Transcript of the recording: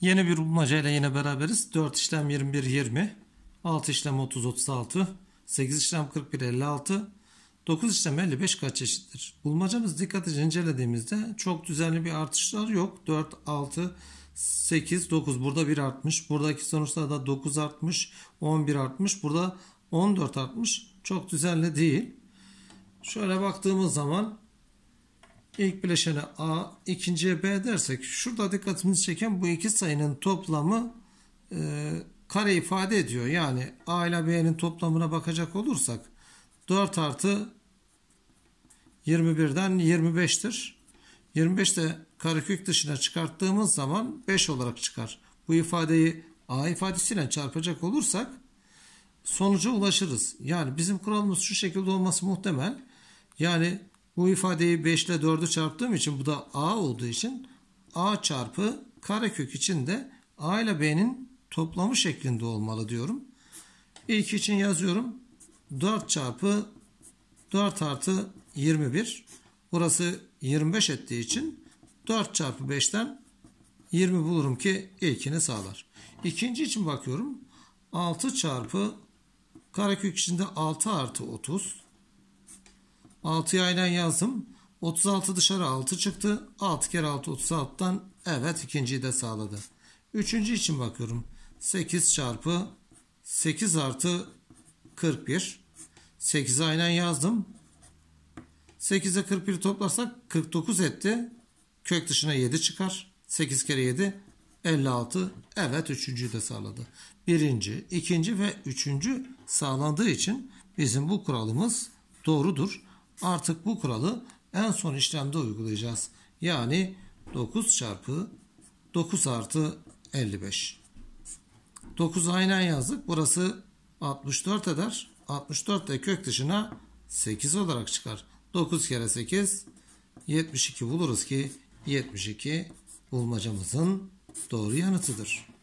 Yeni bir bulmaca ile yine beraberiz. 4 işlem 21 20, 6 işlem 30 36, 8 işlem 41 56, 9 işlem 55 kaç çeşittir? Bulmacamız dikkatlice incelediğimizde çok düzenli bir artışlar yok. 4 6 8 9 burada 1 artmış. Buradaki sonuçlarda 9 artmış, 11 artmış. Burada 14 artmış. Çok düzenli değil. Şöyle baktığımız zaman İlk bileşene A, ikinciye B dersek şurada dikkatimizi çeken bu iki sayının toplamı e, kare ifade ediyor. Yani A ile B'nin toplamına bakacak olursak 4 artı 21'den 25'tir. 25 de karekök dışına çıkarttığımız zaman 5 olarak çıkar. Bu ifadeyi A ifadesiyle çarpacak olursak sonuca ulaşırız. Yani bizim kuralımız şu şekilde olması muhtemel. Yani bu ifadeyi 5 ile 4'ü çarptığım için bu da a olduğu için a çarpı karekök için de a ile b'nin toplamı şeklinde olmalı diyorum. İlk için yazıyorum. 4 çarpı 4 artı 21. Burası 25 ettiği için 4 çarpı 5'ten 20 bulurum ki ilkini sağlar. İkinci için bakıyorum. 6 çarpı karekök içinde 6 artı 30 6'yı aynen yazdım. 36 dışarı 6 çıktı. 6 kere 6 36'dan evet ikinciyi de sağladı. Üçüncü için bakıyorum. 8 çarpı 8 artı 41. 8'i aynen yazdım. 8'e 41 toplarsak 49 etti. Kök dışına 7 çıkar. 8 kere 7 56. Evet üçüncüyü de sağladı. Birinci, ikinci ve üçüncü sağlandığı için bizim bu kuralımız doğrudur. Artık bu kuralı en son işlemde uygulayacağız. Yani 9 çarpı 9 artı 55. 9 aynen yazdık. Burası 64 eder. 64 de kök dışına 8 olarak çıkar. 9 kere 8 72 buluruz ki 72 bulmacamızın doğru yanıtıdır.